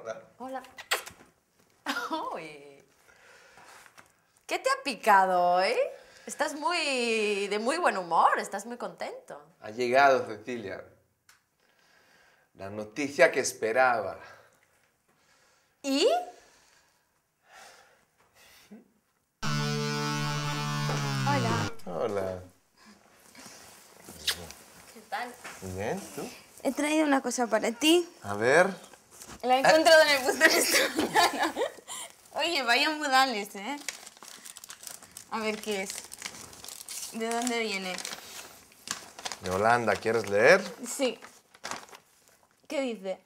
Hola. Hola. ¿Qué te ha picado hoy? Estás muy de muy buen humor, estás muy contento. Ha llegado, Cecilia. La noticia que esperaba. ¿Y? Hola. Hola. ¿Qué tal? Bien, ¿tú? He traído una cosa para ti. A ver. La encuentro ah. en el puesto Oye, vaya mudales, ¿eh? A ver qué es. ¿De dónde viene? De Holanda, ¿quieres leer? Sí. ¿Qué dice?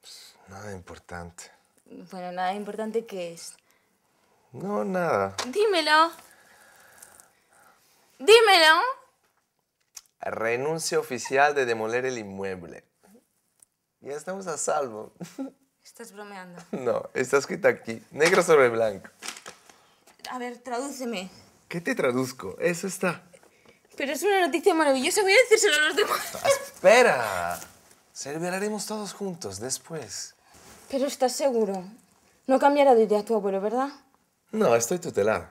Pues, nada importante. Bueno, nada importante, ¿qué es? No, nada. Dímelo. Dímelo. Renuncia oficial de demoler el inmueble. Ya estamos a salvo. Estás bromeando. No, está escrito aquí, negro sobre blanco. A ver, tradúceme. ¿Qué te traduzco? Eso está. Pero es una noticia maravillosa, voy a decírselo a los demás. Ah, ¡Espera! Celebraremos todos juntos después. Pero estás seguro. No cambiará de idea tu abuelo, ¿verdad? No, estoy tutelado.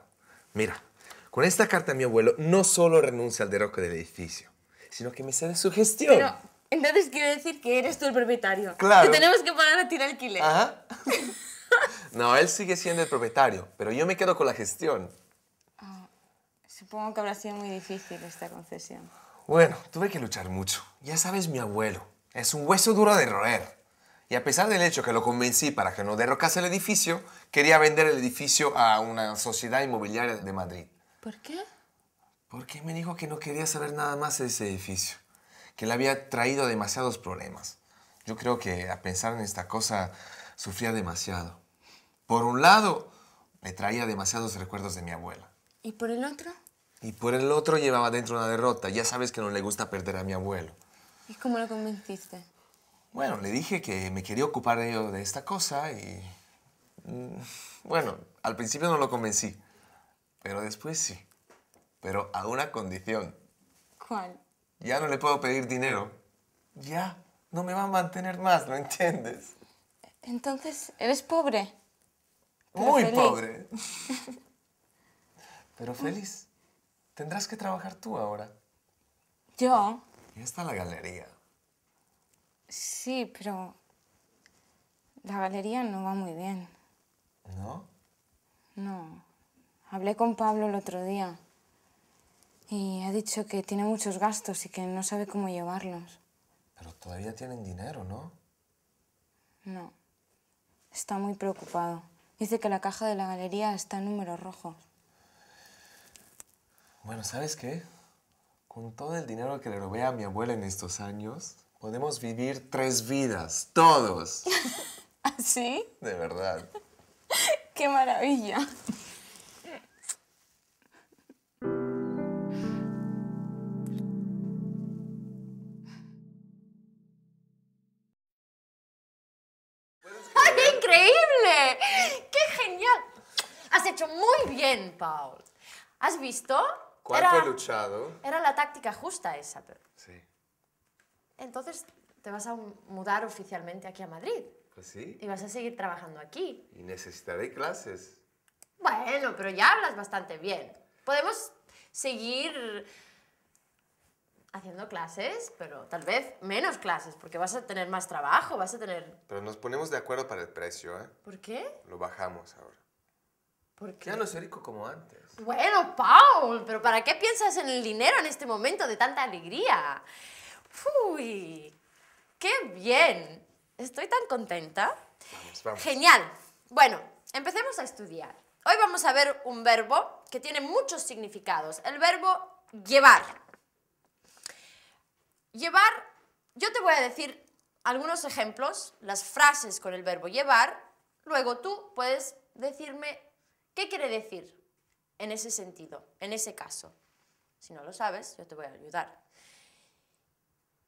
Mira, con esta carta mi abuelo no solo renuncia al derroque del edificio, sino que me sale su gestión. Entonces quiere decir que eres tú el propietario. Claro. Que tenemos que pagar a ti el alquiler. Ajá. no, él sigue siendo el propietario, pero yo me quedo con la gestión. Ah, supongo que habrá sido muy difícil esta concesión. Bueno, tuve que luchar mucho. Ya sabes, mi abuelo es un hueso duro de roer. Y a pesar del hecho que lo convencí para que no derrocase el edificio, quería vender el edificio a una sociedad inmobiliaria de Madrid. ¿Por qué? Porque me dijo que no quería saber nada más de ese edificio que le había traído demasiados problemas. Yo creo que a pensar en esta cosa sufría demasiado. Por un lado, me traía demasiados recuerdos de mi abuela. ¿Y por el otro? Y por el otro llevaba dentro una derrota. Ya sabes que no le gusta perder a mi abuelo. ¿Y cómo lo convenciste? Bueno, le dije que me quería ocupar yo de esta cosa y... Mm, bueno, al principio no lo convencí, pero después sí. Pero a una condición. ¿Cuál? ya no le puedo pedir dinero, ya no me va a mantener más, ¿lo entiendes? Entonces, eres pobre. Muy pobre. pero feliz. Tendrás que trabajar tú ahora. ¿Yo? Ya está la galería. Sí, pero la galería no va muy bien. ¿No? No. Hablé con Pablo el otro día. Y ha dicho que tiene muchos gastos y que no sabe cómo llevarlos. Pero todavía tienen dinero, ¿no? No. Está muy preocupado. Dice que la caja de la galería está en números rojos. Bueno, ¿sabes qué? Con todo el dinero que le robé a mi abuela en estos años, podemos vivir tres vidas, todos. ¿Así? ¿Ah, de verdad. ¡Qué maravilla! muy bien, Paul. ¿Has visto? ¿Cuánto era, luchado. Era la táctica justa esa. Pero... Sí. Entonces te vas a mudar oficialmente aquí a Madrid. Pues sí. Y vas a seguir trabajando aquí. Y necesitaré clases. Bueno, pero ya hablas bastante bien. Podemos seguir haciendo clases, pero tal vez menos clases, porque vas a tener más trabajo, vas a tener... Pero nos ponemos de acuerdo para el precio, ¿eh? ¿Por qué? Lo bajamos ahora. Ya no soy rico como antes. Bueno, Paul, pero ¿para qué piensas en el dinero en este momento de tanta alegría? Uy, qué bien. Estoy tan contenta. Genial. Bueno, empecemos a estudiar. Hoy vamos a ver un verbo que tiene muchos significados. El verbo llevar. Llevar, yo te voy a decir algunos ejemplos, las frases con el verbo llevar, luego tú puedes decirme ¿Qué quiere decir en ese sentido, en ese caso? Si no lo sabes, yo te voy a ayudar.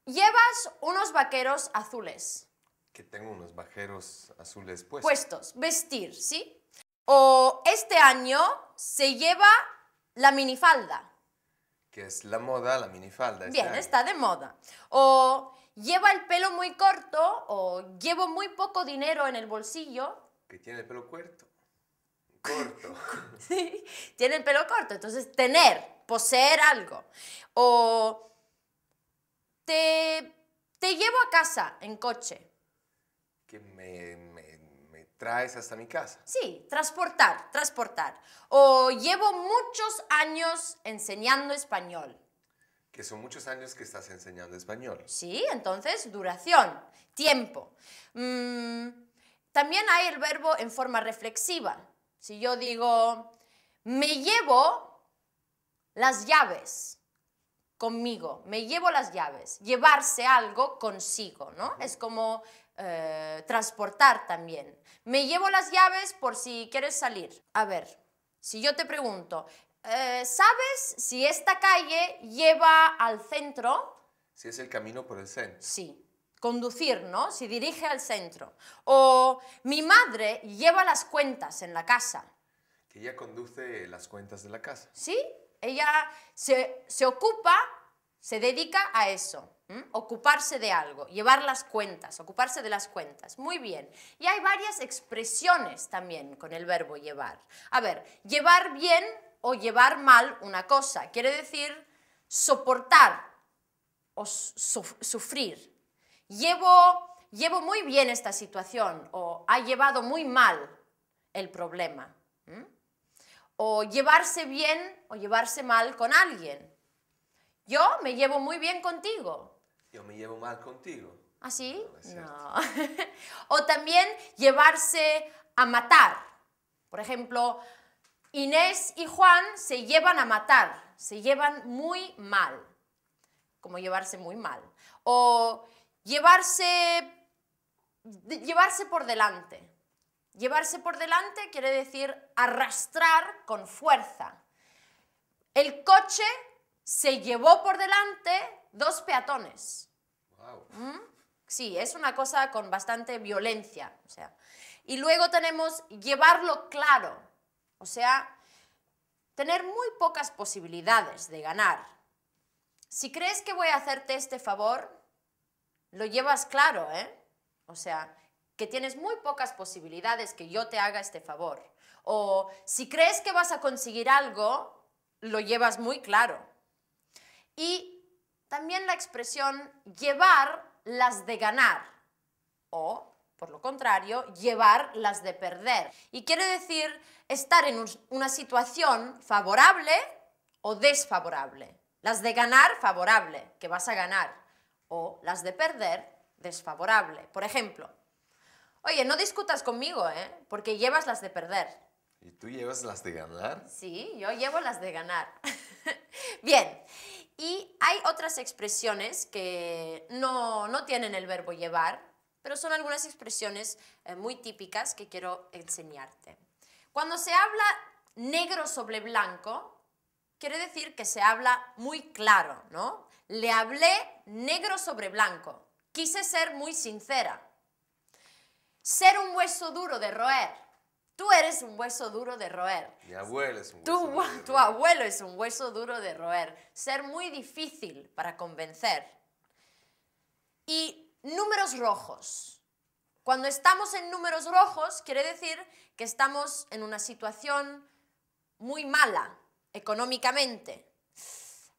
Llevas unos vaqueros azules. Que tengo unos vaqueros azules puestos. Puestos, vestir, ¿sí? O este año se lleva la minifalda. Que es la moda, la minifalda. Este Bien, está de moda. O lleva el pelo muy corto o llevo muy poco dinero en el bolsillo. Que tiene el pelo corto corto. sí, tiene el pelo corto. Entonces, tener, poseer algo. O te, llevo a casa en coche. Que me, me, traes hasta mi casa. Sí, transportar, transportar. O llevo muchos años enseñando español que son muchos años que estás enseñando español. Sí, entonces duración, tiempo. Mm, también hay el verbo en forma reflexiva, si yo digo, me llevo las llaves conmigo, me llevo las llaves, llevarse algo consigo, ¿no? Es como eh, transportar también. Me llevo las llaves por si quieres salir. A ver, si yo te pregunto, eh, ¿sabes si esta calle lleva al centro? Si es el camino por el centro. Sí conducir, ¿no? Si dirige al centro. O mi madre lleva las cuentas en la casa. Que ella conduce las cuentas de la casa. Sí, ella se, ocupa, se dedica a eso. Ocuparse de algo, llevar las cuentas, ocuparse de las cuentas. Muy bien. Y hay varias expresiones también con el verbo llevar. A ver, llevar bien o llevar mal una cosa. Quiere decir soportar o sufrir llevo, llevo muy bien esta situación o ha llevado muy mal el problema. O llevarse bien o llevarse mal con alguien. Yo me llevo muy bien contigo. Yo me llevo mal contigo. ¿Ah, sí? o también llevarse a matar. Por ejemplo, Inés y Juan se llevan a matar, se llevan muy mal, como llevarse muy mal. O llevarse, llevarse por delante. Llevarse por delante quiere decir arrastrar con fuerza. El coche se llevó por delante dos peatones. ¿Mm? Sí, es una cosa con bastante violencia. Y luego tenemos llevarlo claro, o sea, tener muy pocas posibilidades de ganar. Si crees que voy a hacerte este favor, lo llevas claro, ¿eh? O sea, que tienes muy pocas posibilidades que yo te haga este favor. O si crees que vas a conseguir algo, lo llevas muy claro. Y también la expresión llevar las de ganar. O, por lo contrario, llevar las de perder. Y quiere decir estar en una situación favorable o desfavorable. Las de ganar, favorable, que vas a ganar o las de perder, desfavorable. Por ejemplo, oye, no discutas conmigo, ¿eh? Porque llevas las de perder. ¿Y tú llevas las de ganar? Sí, yo llevo las de ganar. Bien, y hay otras expresiones que no, tienen el verbo llevar, pero son algunas expresiones eh, muy típicas que quiero enseñarte. Cuando se habla negro sobre blanco, quiere decir que se habla muy claro, ¿no? Le hablé negro sobre blanco. Quise ser muy sincera. Ser un hueso duro de roer. Tú eres un hueso duro de roer. Mi abuelo es un hueso duro de roer. Tu abuelo es un hueso duro de roer. Ser muy difícil para convencer. Y números rojos. Cuando estamos en números rojos, quiere decir que estamos en una situación muy mala económicamente.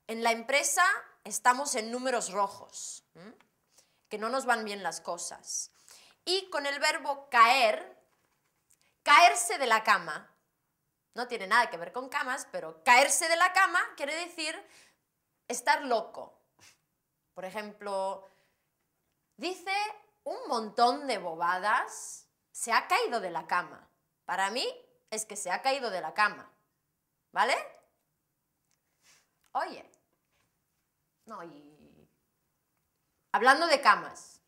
En la empresa estamos en números rojos, que no nos van bien las cosas. Y con el verbo caer, caerse de la cama, no tiene nada que ver con camas, pero caerse de la cama quiere decir estar loco. Por ejemplo, dice un montón de bobadas, se ha caído de la cama. Para mí es que se ha caído de la cama. ¿Vale? Oye, no, y... Hablando de camas.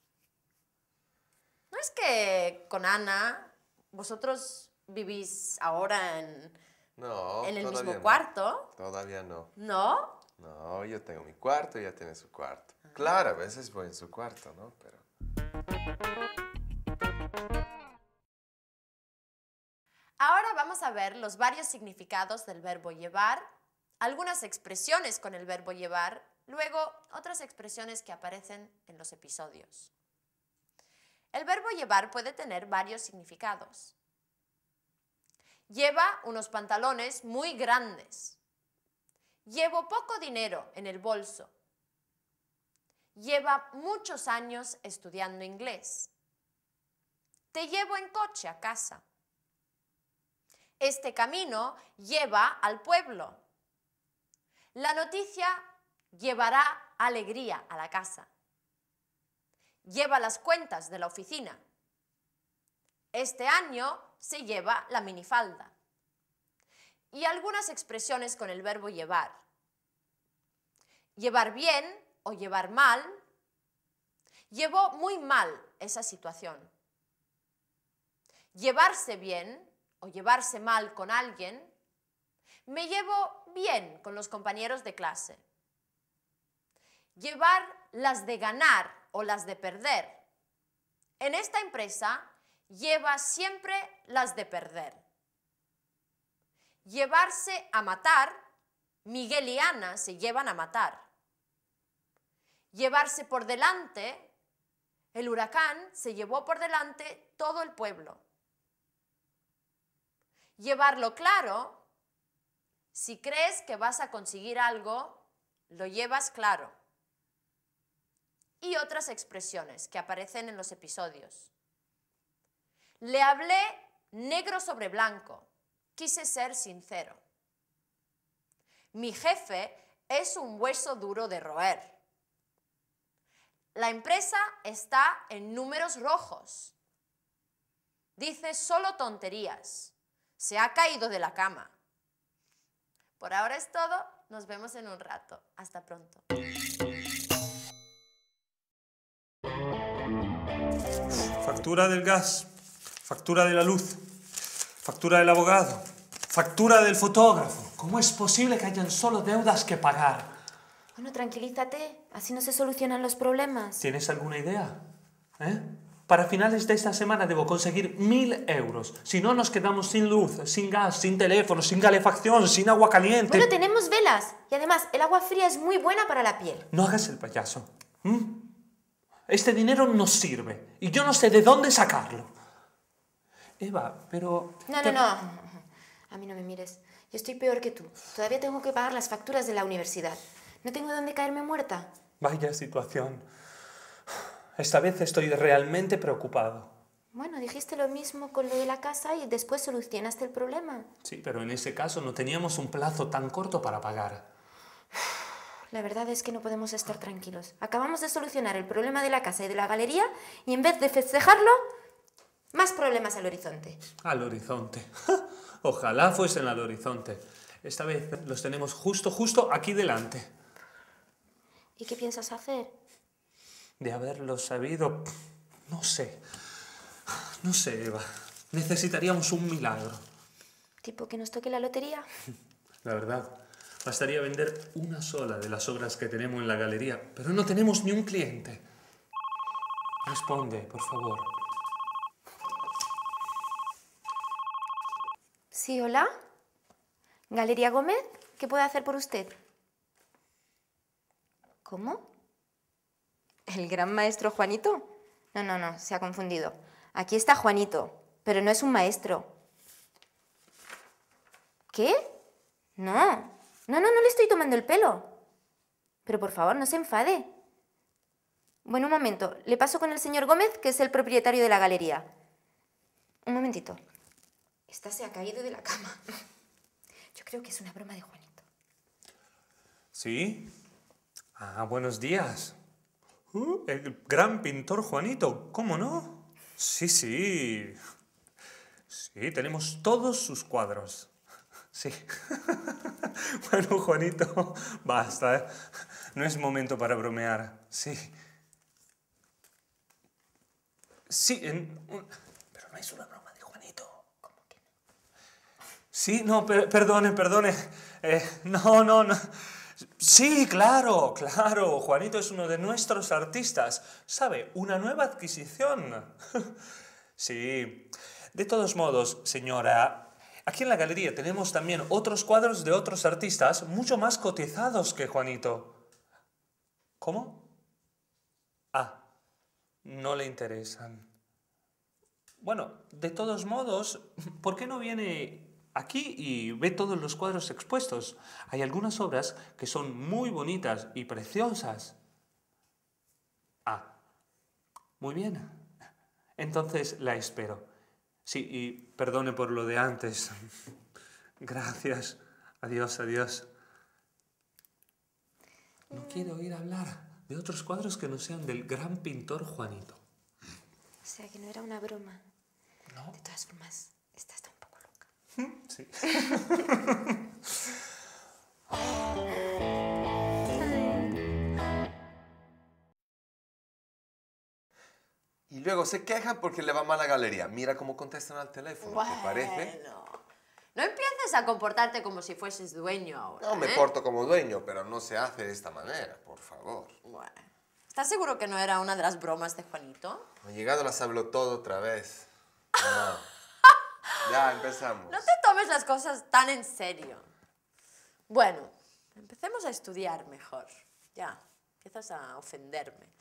¿No es que con Ana vosotros vivís ahora en, no, en el mismo cuarto? Todavía no. ¿No? No, yo tengo mi cuarto y ella tiene su cuarto. Ah. Claro, a veces voy en su cuarto, ¿no? Pero... Ahora vamos a ver los varios significados del verbo llevar, algunas expresiones con el verbo llevar Luego, otras expresiones que aparecen en los episodios. El verbo llevar puede tener varios significados. Lleva unos pantalones muy grandes. Llevo poco dinero en el bolso. Lleva muchos años estudiando inglés. Te llevo en coche a casa. Este camino lleva al pueblo. La noticia llevará alegría a la casa. Lleva las cuentas de la oficina. Este año se lleva la minifalda. Y algunas expresiones con el verbo llevar. Llevar bien o llevar mal. Llevó muy mal esa situación. Llevarse bien o llevarse mal con alguien. Me llevo bien con los compañeros de clase llevar las de ganar o las de perder. En esta empresa lleva siempre las de perder. Llevarse a matar, Miguel y Ana se llevan a matar. Llevarse por delante, el huracán se llevó por delante todo el pueblo. Llevarlo claro, si crees que vas a conseguir algo, lo llevas claro y otras expresiones que aparecen en los episodios. Le hablé negro sobre blanco. Quise ser sincero. Mi jefe es un hueso duro de roer. La empresa está en números rojos. Dice solo tonterías. Se ha caído de la cama. Por ahora es todo. Nos vemos en un rato. Hasta pronto. factura del gas, factura de la luz, factura del abogado, factura del fotógrafo. ¿Cómo es posible que hayan solo deudas que pagar? Bueno, tranquilízate, así no se solucionan los problemas. ¿Tienes alguna idea? ¿Eh? Para finales de esta semana debo conseguir mil euros. Si no, nos quedamos sin luz, sin gas, sin teléfono, sin calefacción, sin agua caliente. Bueno, tenemos velas. Y además, el agua fría es muy buena para la piel. No hagas el payaso. ¿Mm? Este dinero no sirve y yo no sé de dónde sacarlo. Eva, pero... No, no, no. A mí no me mires. Yo estoy peor que tú. Todavía tengo que pagar las facturas de la universidad. No tengo dónde caerme muerta. Vaya situación. Esta vez estoy realmente preocupado. Bueno, dijiste lo mismo con lo de la casa y después solucionaste el problema. Sí, pero en ese caso no teníamos un plazo tan corto para pagar. La verdad es que no podemos estar tranquilos. Acabamos de solucionar el problema de la casa y de la galería y en vez de festejarlo, más problemas al horizonte. Al horizonte. Ojalá fuesen al horizonte. Esta vez los tenemos justo, justo aquí delante. ¿Y qué piensas hacer? De haberlo sabido, no sé. No sé, Eva. Necesitaríamos un milagro. ¿Tipo que nos toque la lotería? La verdad, Bastaría vender una sola de las obras que tenemos en la galería, pero no tenemos ni un cliente. Responde, por favor. Sí, hola. Galería Gómez, ¿qué puedo hacer por usted? ¿Cómo? ¿El gran maestro Juanito? No, no, no, se ha confundido. Aquí está Juanito, pero no es un maestro. ¿Qué? No, no, no, no le estoy tomando el pelo. Pero por favor, no se enfade. Bueno, un momento. Le paso con el señor Gómez, que es el propietario de la galería. Un momentito. Esta se ha caído de la cama. Yo creo que es una broma de Juanito. ¿Sí? Ah, buenos días. Uh, el gran pintor Juanito, ¿cómo no? Sí, sí. Sí, tenemos todos sus cuadros. Sí. bueno, Juanito, basta. ¿eh? No es momento para bromear. Sí. Sí, pero no es una broma de Juanito. Sí, no, perdone, perdone. Eh, no, no, no. Sí, claro, claro. Juanito es uno de nuestros artistas. ¿Sabe? Una nueva adquisición. sí. De todos modos, señora, Aquí en la galería tenemos también otros cuadros de otros artistas mucho más cotizados que Juanito. ¿Cómo? Ah, no le interesan. Bueno, de todos modos, ¿por qué no viene aquí y ve todos los cuadros expuestos. Hay algunas obras que son muy bonitas y preciosas. Ah, muy bien. Entonces la espero. Sí, y perdone por lo de antes. Gracias. Adiós, adiós. No eh. quiero oír hablar de otros cuadros que no sean del gran pintor Juanito. O sea, que no era una broma. No. De todas formas, estás un poco loca. Sí. se quejan porque le va mal a la galería. Mira cómo contestan al teléfono, ¿te parece? No empieces a comportarte como si fueses dueño ahora. No me ¿eh? porto como dueño, pero no se hace de esta manera, por favor. Bueno. ¿Estás seguro que no era una de las bromas de Juanito? Ha llegado las hablo todo otra vez. ya, empezamos. No te tomes las cosas tan en serio. Bueno, empecemos a estudiar mejor. Ya, empiezas a ofenderme.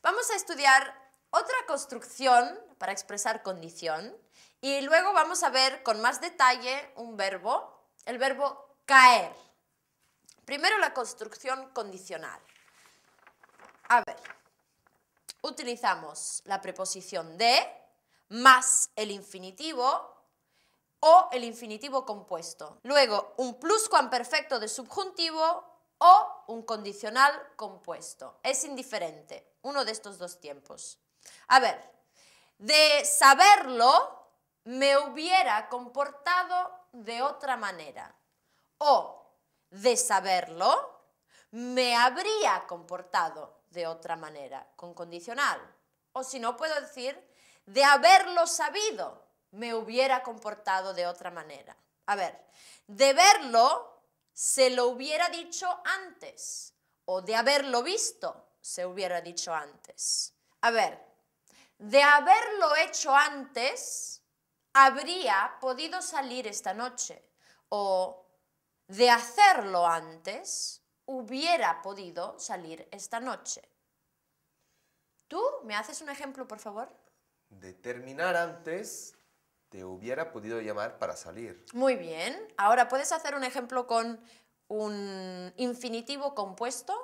Vamos a estudiar otra construcción para expresar condición y luego vamos a ver con más detalle un verbo, el verbo caer. Primero la construcción condicional. A ver, utilizamos la preposición de más el infinitivo o el infinitivo compuesto. Luego, un pluscuamperfecto de subjuntivo o un condicional compuesto. Es indiferente, uno de estos dos tiempos. A ver, de saberlo, me hubiera comportado de otra manera. O de saberlo, me habría comportado de otra manera, con condicional. O si no, puedo decir, de haberlo sabido, me hubiera comportado de otra manera. A ver, de verlo, se lo hubiera dicho antes. O de haberlo visto, se hubiera dicho antes. A ver, de haberlo hecho antes, habría podido salir esta noche. O de hacerlo antes, hubiera podido salir esta noche. ¿Tú me haces un ejemplo, por favor? De terminar antes, te hubiera podido llamar para salir. Muy bien. Ahora, ¿puedes hacer un ejemplo con un infinitivo compuesto?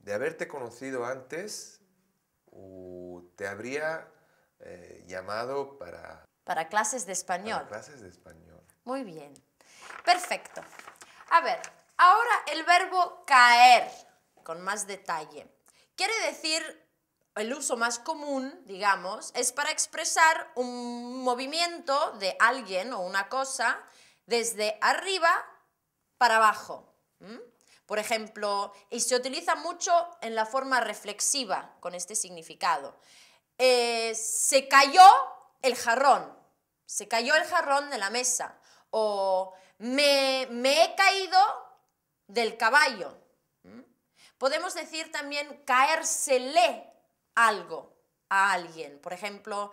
De haberte conocido antes, o te habría eh, llamado para... Para clases de español. Para clases de español. Muy bien. Perfecto. A ver, ahora el verbo caer, con más detalle. Quiere decir, el uso más común, digamos, es para expresar un movimiento de alguien o una cosa desde arriba para abajo. Por ejemplo, y se utiliza mucho en la forma reflexiva con este significado. Eh, se cayó el jarrón, se cayó el jarrón de la mesa. O me, he caído del caballo. Podemos decir también caérsele algo a alguien. Por ejemplo,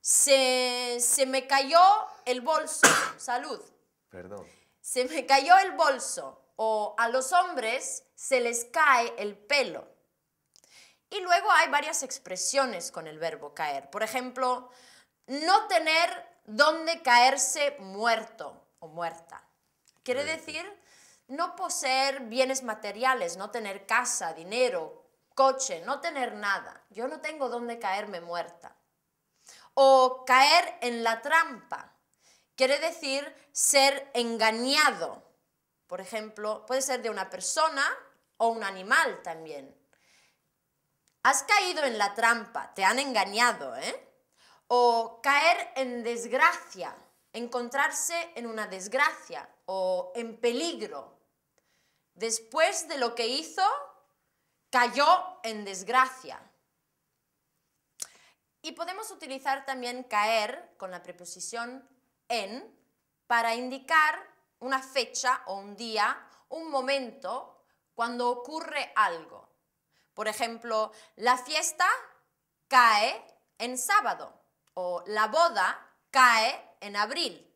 se, se, me cayó el bolso. Salud. Perdón. Se me cayó el bolso o a los hombres se les cae el pelo. Y luego hay varias expresiones con el verbo caer. Por ejemplo, no tener dónde caerse muerto o muerta. Quiere decir no poseer bienes materiales, no tener casa, dinero, coche, no tener nada. Yo no tengo dónde caerme muerta. O caer en la trampa. Quiere decir ser engañado por ejemplo, puede ser de una persona o un animal también. Has caído en la trampa, te han engañado, ¿eh? O caer en desgracia, encontrarse en una desgracia o en peligro. Después de lo que hizo, cayó en desgracia. Y podemos utilizar también caer con la preposición en para indicar una fecha o un día, un momento cuando ocurre algo. Por ejemplo, la fiesta cae en sábado o la boda cae en abril.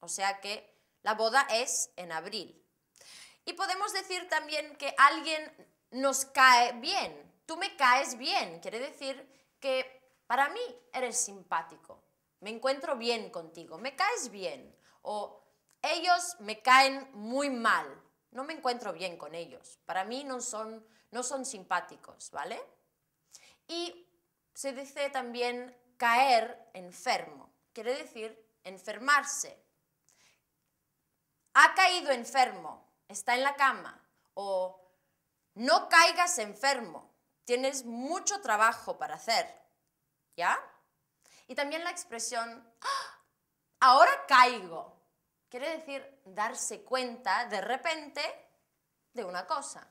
O sea que la boda es en abril. Y podemos decir también que alguien nos cae bien. Tú me caes bien. Quiere decir que para mí eres simpático. Me encuentro bien contigo. Me caes bien. O ellos me caen muy mal. No me encuentro bien con ellos. Para mí no son, no son simpáticos, ¿vale? Y se dice también caer enfermo. Quiere decir enfermarse. Ha caído enfermo, está en la cama. O no caigas enfermo, tienes mucho trabajo para hacer. ¿Ya? Y también la expresión, ¡Ah! ahora caigo. Quiere decir darse cuenta de repente de una cosa.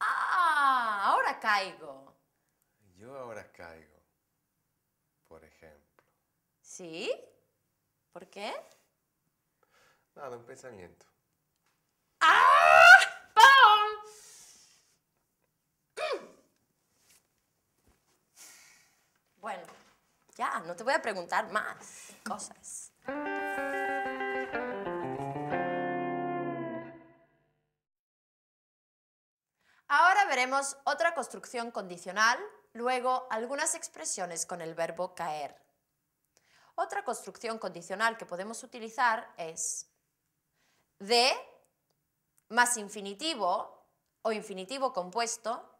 ¡Ah! Ahora caigo. Yo ahora caigo, por ejemplo. ¿Sí? ¿Por qué? Nada, un pensamiento. ¡Ah! Bueno, ya, no te voy a preguntar más cosas. veremos otra construcción condicional, luego algunas expresiones con el verbo caer. Otra construcción condicional que podemos utilizar es de más infinitivo o infinitivo compuesto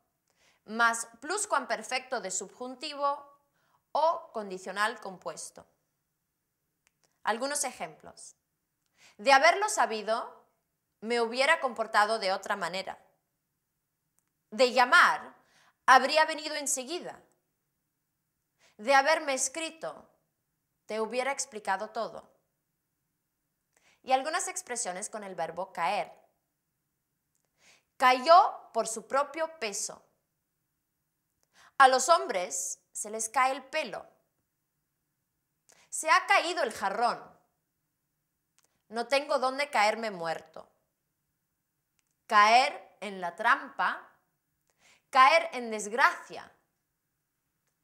más pluscuamperfecto de subjuntivo o condicional compuesto. Algunos ejemplos. De haberlo sabido, me hubiera comportado de otra manera de llamar, habría venido enseguida. De haberme escrito, te hubiera explicado todo. Y algunas expresiones con el verbo caer. Cayó por su propio peso. A los hombres se les cae el pelo. Se ha caído el jarrón. No tengo dónde caerme muerto. Caer en la trampa caer en desgracia.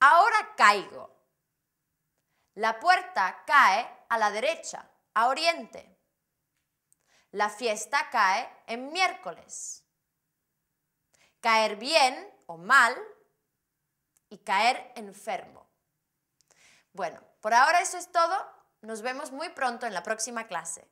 Ahora caigo. La puerta cae a la derecha, a oriente. La fiesta cae en miércoles. Caer bien o mal y caer enfermo. Bueno, por ahora eso es todo. Nos vemos muy pronto en la próxima clase.